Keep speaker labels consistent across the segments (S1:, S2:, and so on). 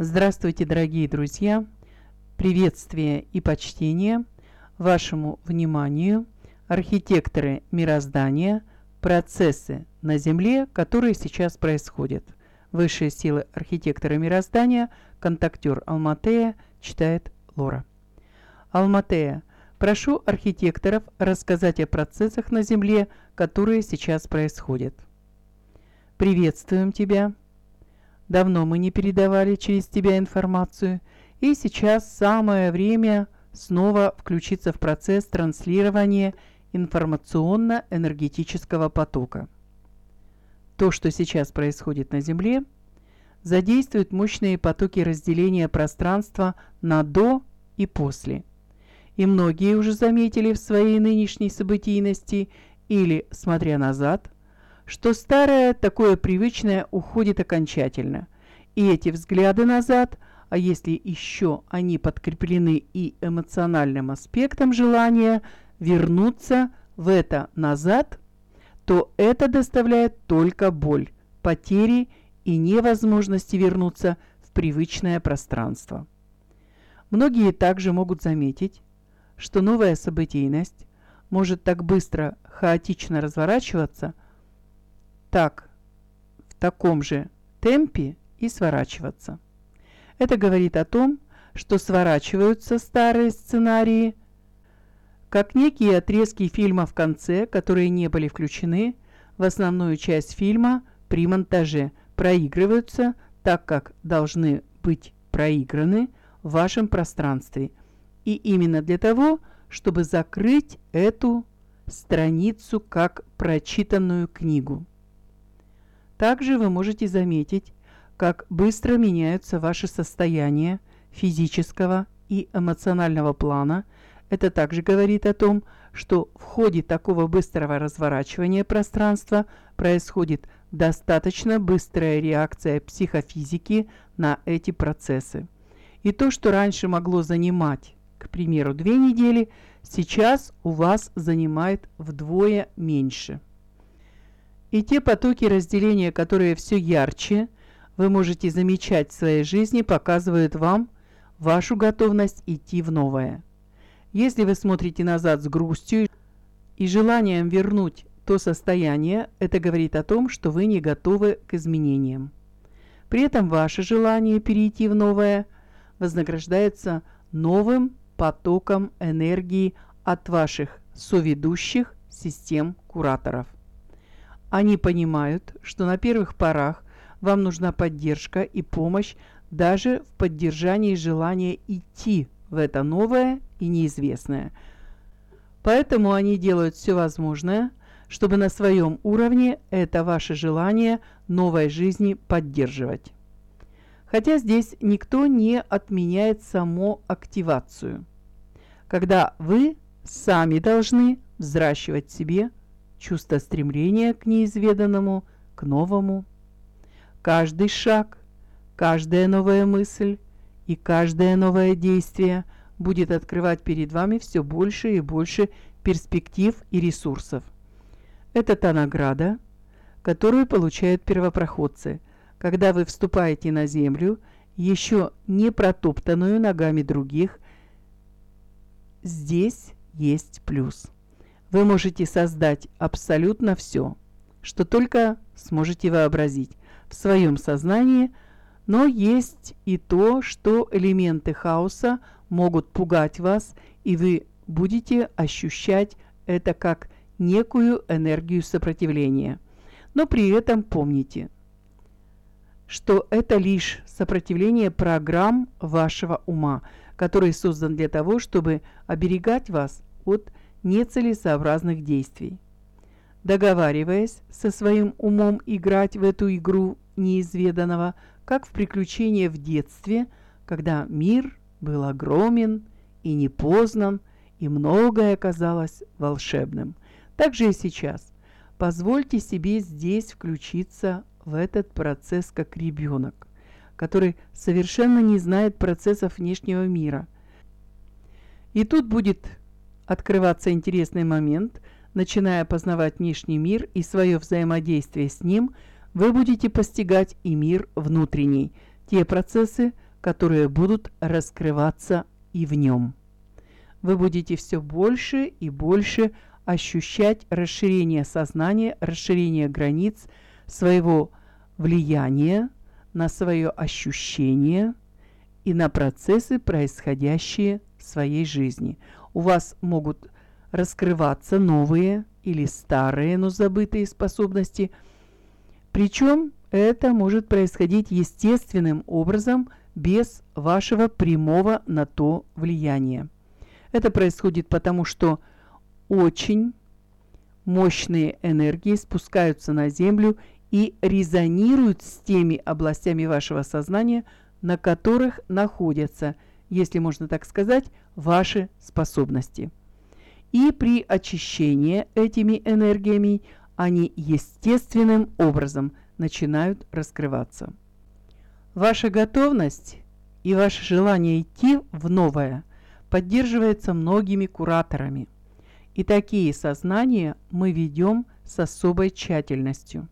S1: Здравствуйте, дорогие друзья! Приветствие и почтение вашему вниманию архитекторы мироздания, процессы на Земле, которые сейчас происходят. Высшие силы архитектора мироздания, контактер Алматея, читает Лора. Алматея, прошу архитекторов рассказать о процессах на Земле, которые сейчас происходят. Приветствуем тебя! Давно мы не передавали через тебя информацию, и сейчас самое время снова включиться в процесс транслирования информационно-энергетического потока. То, что сейчас происходит на Земле, задействует мощные потоки разделения пространства на «до» и «после». И многие уже заметили в своей нынешней событийности или, смотря назад – что старое, такое привычное, уходит окончательно. И эти взгляды назад, а если еще они подкреплены и эмоциональным аспектом желания вернуться в это назад, то это доставляет только боль, потери и невозможности вернуться в привычное пространство. Многие также могут заметить, что новая событийность может так быстро, хаотично разворачиваться – так, в таком же темпе и сворачиваться. Это говорит о том, что сворачиваются старые сценарии, как некие отрезки фильма в конце, которые не были включены в основную часть фильма при монтаже, проигрываются так, как должны быть проиграны в вашем пространстве. И именно для того, чтобы закрыть эту страницу как прочитанную книгу. Также вы можете заметить, как быстро меняются ваши состояния физического и эмоционального плана. Это также говорит о том, что в ходе такого быстрого разворачивания пространства происходит достаточно быстрая реакция психофизики на эти процессы. И то, что раньше могло занимать, к примеру, две недели, сейчас у вас занимает вдвое меньше. И те потоки разделения, которые все ярче, вы можете замечать в своей жизни, показывают вам вашу готовность идти в новое. Если вы смотрите назад с грустью и желанием вернуть то состояние, это говорит о том, что вы не готовы к изменениям. При этом ваше желание перейти в новое вознаграждается новым потоком энергии от ваших соведущих систем кураторов. Они понимают, что на первых порах вам нужна поддержка и помощь даже в поддержании желания идти в это новое и неизвестное. Поэтому они делают все возможное, чтобы на своем уровне это ваше желание новой жизни поддерживать. Хотя здесь никто не отменяет саму активацию, когда вы сами должны взращивать себе чувство стремления к неизведанному, к новому. Каждый шаг, каждая новая мысль и каждое новое действие будет открывать перед вами все больше и больше перспектив и ресурсов. Это та награда, которую получают первопроходцы, когда вы вступаете на землю, еще не протоптанную ногами других. Здесь есть плюс. Вы можете создать абсолютно все, что только сможете вообразить в своем сознании, но есть и то, что элементы хаоса могут пугать вас, и вы будете ощущать это как некую энергию сопротивления. Но при этом помните, что это лишь сопротивление программ вашего ума, который создан для того, чтобы оберегать вас от нецелесообразных действий. Договариваясь со своим умом играть в эту игру неизведанного, как в приключения в детстве, когда мир был огромен и непознан, и многое казалось волшебным. Так же и сейчас. Позвольте себе здесь включиться в этот процесс как ребенок, который совершенно не знает процессов внешнего мира. И тут будет открываться интересный момент, начиная познавать внешний мир и свое взаимодействие с ним, вы будете постигать и мир внутренний, те процессы, которые будут раскрываться и в нем. Вы будете все больше и больше ощущать расширение сознания, расширение границ своего влияния на свое ощущение и на процессы, происходящие в своей жизни – у вас могут раскрываться новые или старые, но забытые способности. Причем это может происходить естественным образом без вашего прямого на то влияния. Это происходит потому, что очень мощные энергии спускаются на Землю и резонируют с теми областями вашего сознания, на которых находятся – если можно так сказать, ваши способности. И при очищении этими энергиями они естественным образом начинают раскрываться. Ваша готовность и ваше желание идти в новое поддерживается многими кураторами. И такие сознания мы ведем с особой тщательностью.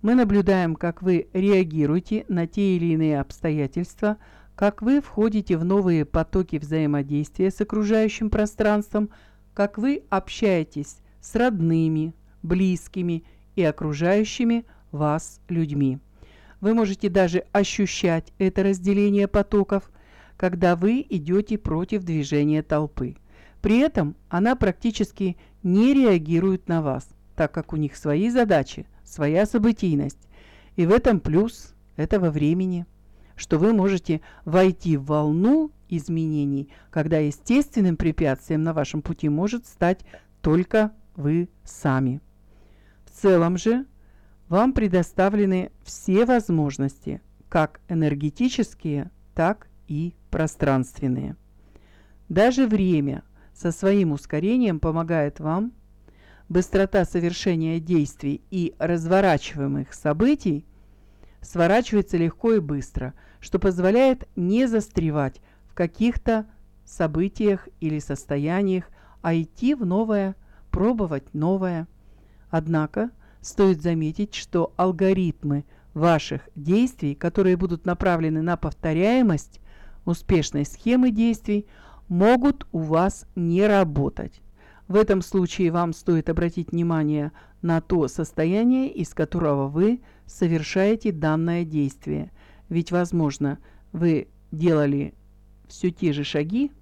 S1: Мы наблюдаем, как вы реагируете на те или иные обстоятельства – как вы входите в новые потоки взаимодействия с окружающим пространством, как вы общаетесь с родными, близкими и окружающими вас людьми. Вы можете даже ощущать это разделение потоков, когда вы идете против движения толпы. При этом она практически не реагирует на вас, так как у них свои задачи, своя событийность. И в этом плюс этого времени – что вы можете войти в волну изменений, когда естественным препятствием на вашем пути может стать только вы сами. В целом же вам предоставлены все возможности, как энергетические, так и пространственные. Даже время со своим ускорением помогает вам. Быстрота совершения действий и разворачиваемых событий – сворачивается легко и быстро, что позволяет не застревать в каких-то событиях или состояниях, а идти в новое, пробовать новое. Однако стоит заметить, что алгоритмы ваших действий, которые будут направлены на повторяемость успешной схемы действий, могут у вас не работать. В этом случае вам стоит обратить внимание на то состояние, из которого вы совершаете данное действие. Ведь, возможно, вы делали все те же шаги,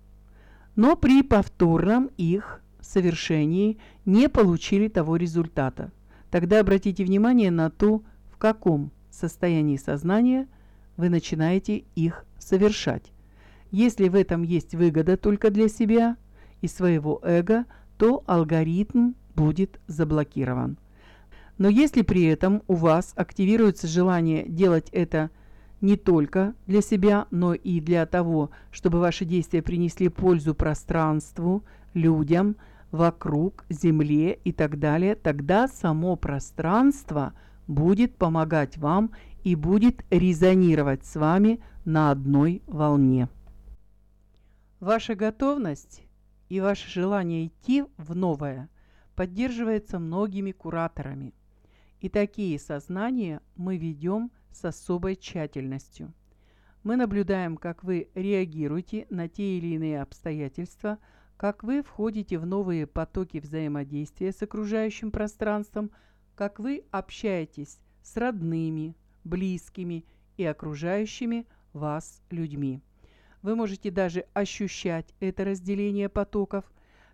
S1: но при повторном их совершении не получили того результата. Тогда обратите внимание на то, в каком состоянии сознания вы начинаете их совершать. Если в этом есть выгода только для себя и своего эго, то алгоритм будет заблокирован. Но если при этом у вас активируется желание делать это не только для себя, но и для того, чтобы ваши действия принесли пользу пространству, людям, вокруг, земле и так далее, тогда само пространство будет помогать вам и будет резонировать с вами на одной волне. Ваша готовность и ваше желание идти в новое поддерживается многими кураторами – и такие сознания мы ведем с особой тщательностью. Мы наблюдаем, как вы реагируете на те или иные обстоятельства, как вы входите в новые потоки взаимодействия с окружающим пространством, как вы общаетесь с родными, близкими и окружающими вас людьми. Вы можете даже ощущать это разделение потоков,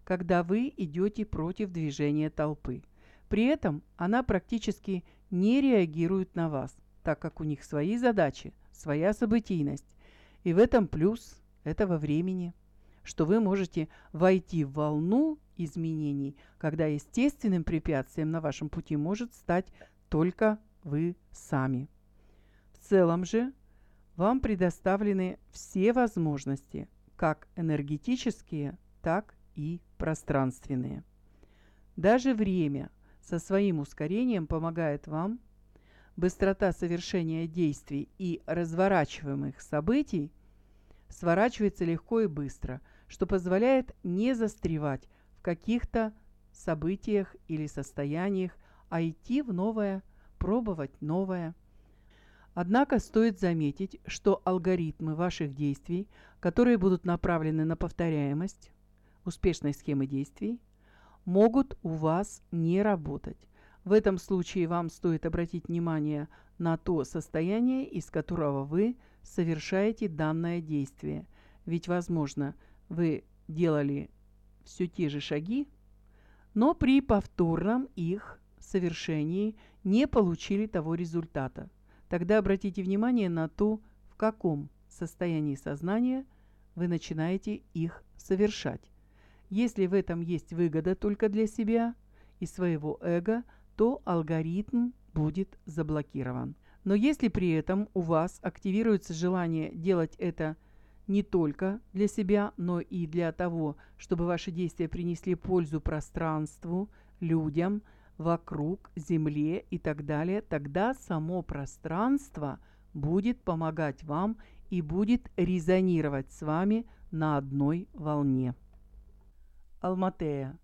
S1: когда вы идете против движения толпы – при этом она практически не реагирует на вас, так как у них свои задачи, своя событийность. И в этом плюс этого времени, что вы можете войти в волну изменений, когда естественным препятствием на вашем пути может стать только вы сами. В целом же вам предоставлены все возможности, как энергетические, так и пространственные. Даже время, со своим ускорением помогает вам быстрота совершения действий и разворачиваемых событий сворачивается легко и быстро, что позволяет не застревать в каких-то событиях или состояниях, а идти в новое, пробовать новое. Однако стоит заметить, что алгоритмы ваших действий, которые будут направлены на повторяемость успешной схемы действий, могут у вас не работать. В этом случае вам стоит обратить внимание на то состояние, из которого вы совершаете данное действие. Ведь, возможно, вы делали все те же шаги, но при повторном их совершении не получили того результата. Тогда обратите внимание на то, в каком состоянии сознания вы начинаете их совершать. Если в этом есть выгода только для себя и своего эго, то алгоритм будет заблокирован. Но если при этом у вас активируется желание делать это не только для себя, но и для того, чтобы ваши действия принесли пользу пространству, людям, вокруг, земле и так далее, тогда само пространство будет помогать вам и будет резонировать с вами на одной волне. Алматея.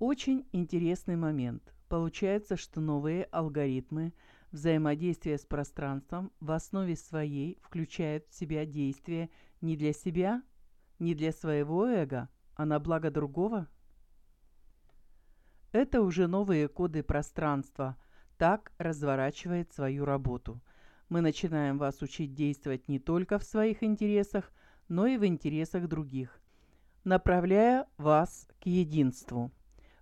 S1: Очень интересный момент. Получается, что новые алгоритмы взаимодействия с пространством в основе своей включают в себя действия не для себя, не для своего эго, а на благо другого? Это уже новые коды пространства. Так разворачивает свою работу. Мы начинаем вас учить действовать не только в своих интересах, но и в интересах других – направляя вас к единству.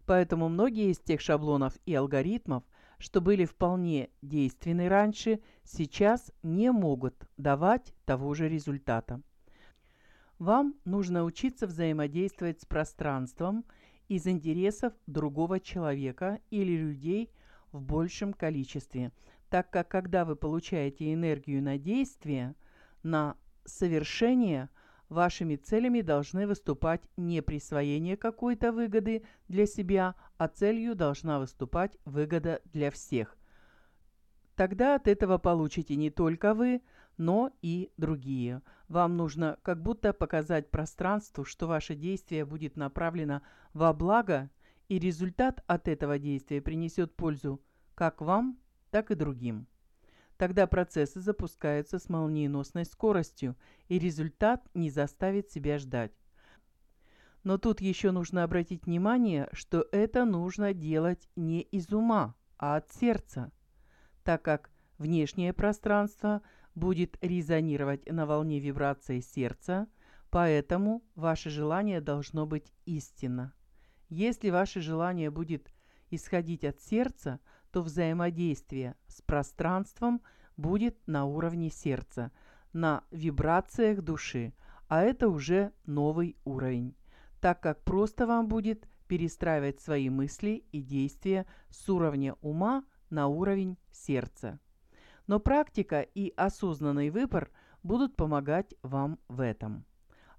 S1: Поэтому многие из тех шаблонов и алгоритмов, что были вполне действенны раньше, сейчас не могут давать того же результата. Вам нужно учиться взаимодействовать с пространством из интересов другого человека или людей в большем количестве, так как когда вы получаете энергию на действие, на совершение – Вашими целями должны выступать не присвоение какой-то выгоды для себя, а целью должна выступать выгода для всех. Тогда от этого получите не только вы, но и другие. Вам нужно как будто показать пространству, что ваше действие будет направлено во благо, и результат от этого действия принесет пользу как вам, так и другим. Тогда процессы запускаются с молниеносной скоростью, и результат не заставит себя ждать. Но тут еще нужно обратить внимание, что это нужно делать не из ума, а от сердца, так как внешнее пространство будет резонировать на волне вибрации сердца, поэтому ваше желание должно быть истинно. Если ваше желание будет исходить от сердца – то взаимодействие с пространством будет на уровне сердца, на вибрациях души, а это уже новый уровень, так как просто вам будет перестраивать свои мысли и действия с уровня ума на уровень сердца. Но практика и осознанный выбор будут помогать вам в этом.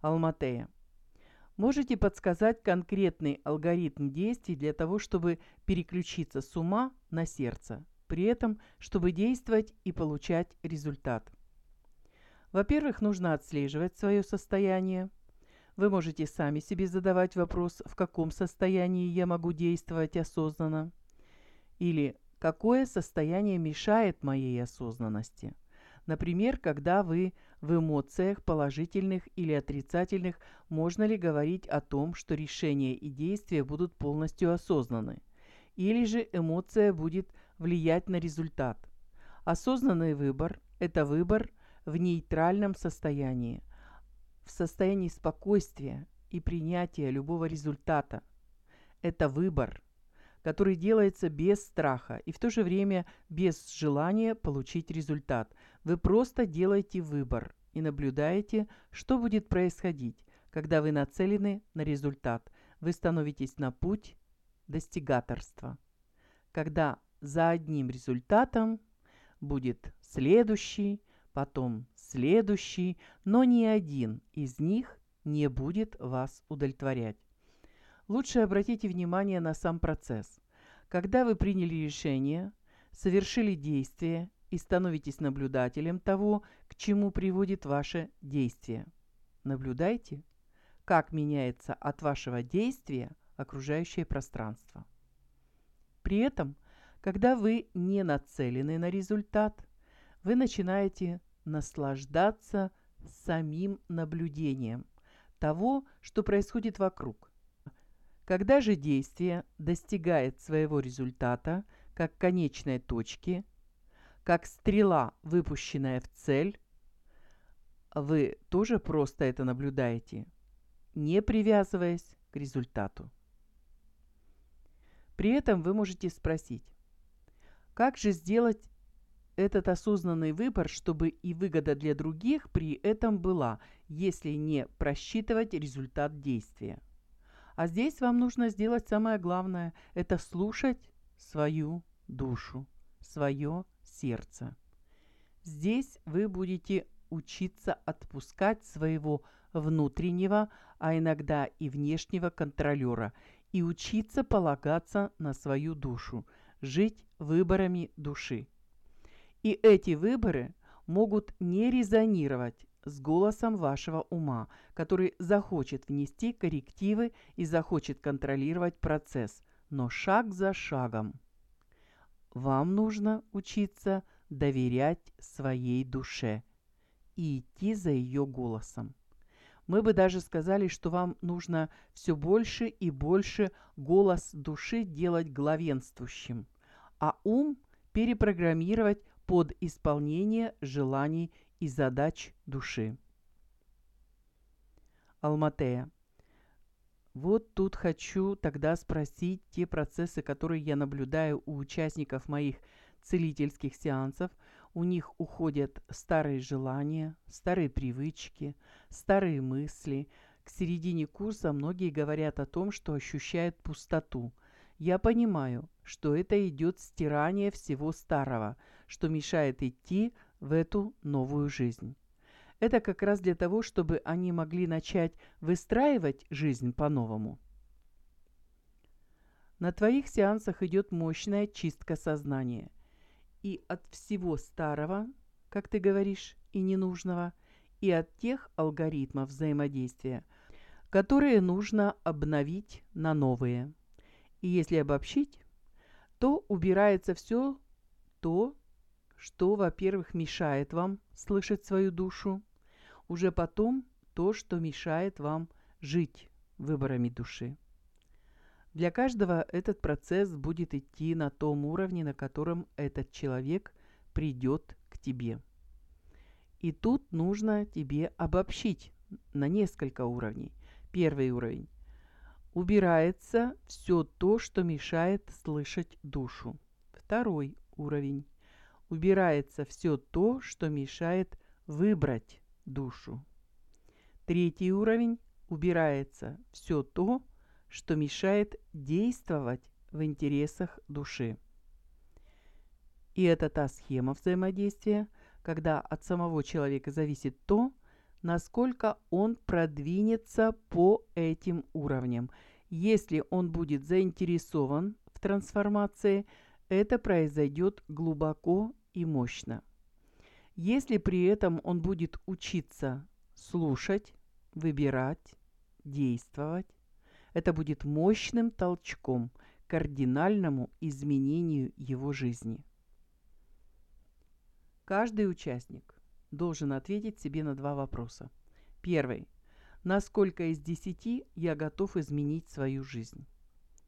S1: Алматея. Можете подсказать конкретный алгоритм действий для того, чтобы переключиться с ума на сердце, при этом, чтобы действовать и получать результат. Во-первых, нужно отслеживать свое состояние. Вы можете сами себе задавать вопрос, в каком состоянии я могу действовать осознанно. Или какое состояние мешает моей осознанности. Например, когда вы в эмоциях, положительных или отрицательных, можно ли говорить о том, что решения и действия будут полностью осознаны? Или же эмоция будет влиять на результат? Осознанный выбор – это выбор в нейтральном состоянии, в состоянии спокойствия и принятия любого результата. Это выбор, который делается без страха и в то же время без желания получить результат – вы просто делаете выбор и наблюдаете, что будет происходить, когда вы нацелены на результат. Вы становитесь на путь достигаторства. Когда за одним результатом будет следующий, потом следующий, но ни один из них не будет вас удовлетворять. Лучше обратите внимание на сам процесс. Когда вы приняли решение, совершили действие и становитесь наблюдателем того, к чему приводит ваше действие. Наблюдайте, как меняется от вашего действия окружающее пространство. При этом, когда вы не нацелены на результат, вы начинаете наслаждаться самим наблюдением того, что происходит вокруг. Когда же действие достигает своего результата как конечной точки – как стрела, выпущенная в цель, вы тоже просто это наблюдаете, не привязываясь к результату. При этом вы можете спросить, как же сделать этот осознанный выбор, чтобы и выгода для других при этом была, если не просчитывать результат действия. А здесь вам нужно сделать самое главное – это слушать свою душу, свое сердца. Здесь вы будете учиться отпускать своего внутреннего, а иногда и внешнего контролера и учиться полагаться на свою душу, жить выборами души. И эти выборы могут не резонировать с голосом вашего ума, который захочет внести коррективы и захочет контролировать процесс, но шаг за шагом – вам нужно учиться доверять своей душе и идти за ее голосом. Мы бы даже сказали, что вам нужно все больше и больше голос души делать главенствующим, а ум перепрограммировать под исполнение желаний и задач души. Алматея. Вот тут хочу тогда спросить те процессы, которые я наблюдаю у участников моих целительских сеансов. У них уходят старые желания, старые привычки, старые мысли. К середине курса многие говорят о том, что ощущают пустоту. Я понимаю, что это идет стирание всего старого, что мешает идти в эту новую жизнь. Это как раз для того, чтобы они могли начать выстраивать жизнь по-новому. На твоих сеансах идет мощная чистка сознания. И от всего старого, как ты говоришь, и ненужного, и от тех алгоритмов взаимодействия, которые нужно обновить на новые. И если обобщить, то убирается все то, что, во-первых, мешает вам слышать свою душу, уже потом то, что мешает вам жить выборами души. Для каждого этот процесс будет идти на том уровне, на котором этот человек придет к тебе. И тут нужно тебе обобщить на несколько уровней. Первый уровень. Убирается все то, что мешает слышать душу. Второй уровень. Убирается все то, что мешает выбрать душу. Третий уровень убирается все то, что мешает действовать в интересах души. И это та схема взаимодействия, когда от самого человека зависит то, насколько он продвинется по этим уровням. Если он будет заинтересован в трансформации, это произойдет глубоко и мощно если при этом он будет учиться слушать, выбирать, действовать, это будет мощным толчком к кардинальному изменению его жизни. Каждый участник должен ответить себе на два вопроса. Первый. Насколько из десяти я готов изменить свою жизнь?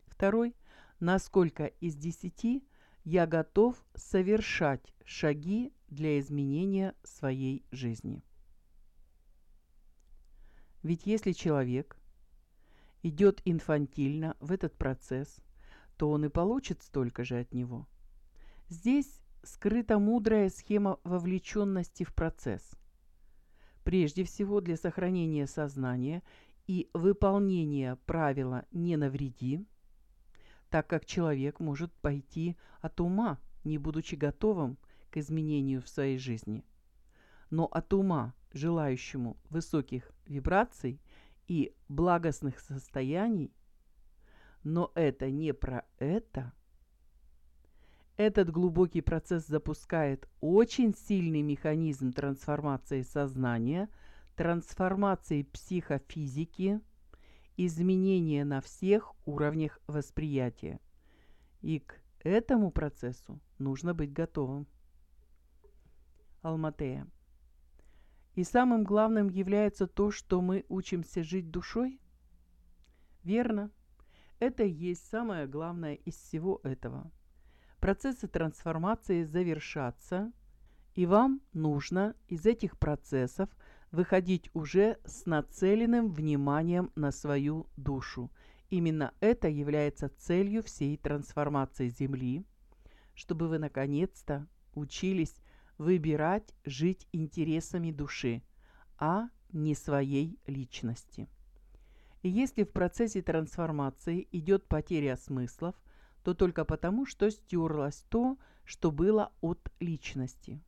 S1: Второй. Насколько из десяти я готов совершать шаги для изменения своей жизни. Ведь если человек идет инфантильно в этот процесс, то он и получит столько же от него. Здесь скрыта мудрая схема вовлеченности в процесс. Прежде всего для сохранения сознания и выполнения правила «не навреди», так как человек может пойти от ума, не будучи готовым к изменению в своей жизни. Но от ума, желающему высоких вибраций и благостных состояний, но это не про это. Этот глубокий процесс запускает очень сильный механизм трансформации сознания, трансформации психофизики, изменения на всех уровнях восприятия. И к этому процессу нужно быть готовым. Алматея. И самым главным является то, что мы учимся жить душой? Верно. Это и есть самое главное из всего этого. Процессы трансформации завершатся, и вам нужно из этих процессов выходить уже с нацеленным вниманием на свою душу. Именно это является целью всей трансформации Земли, чтобы вы наконец-то учились выбирать жить интересами души, а не своей личности. если в процессе трансформации идет потеря смыслов, то только потому, что стерлось то, что было от личности.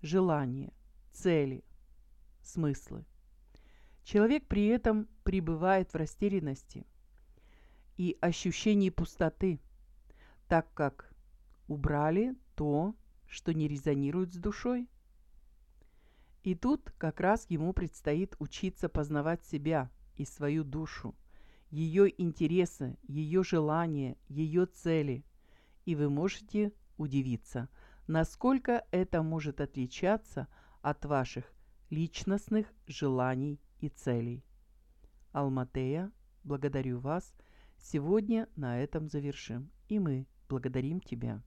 S1: Желания, цели, смыслы. Человек при этом пребывает в растерянности и ощущении пустоты, так как убрали то, что не резонирует с душой. И тут как раз ему предстоит учиться познавать себя и свою душу, ее интересы, ее желания, ее цели. И вы можете удивиться, насколько это может отличаться от ваших личностных желаний и целей. Алматея, благодарю вас. Сегодня на этом завершим. И мы благодарим тебя.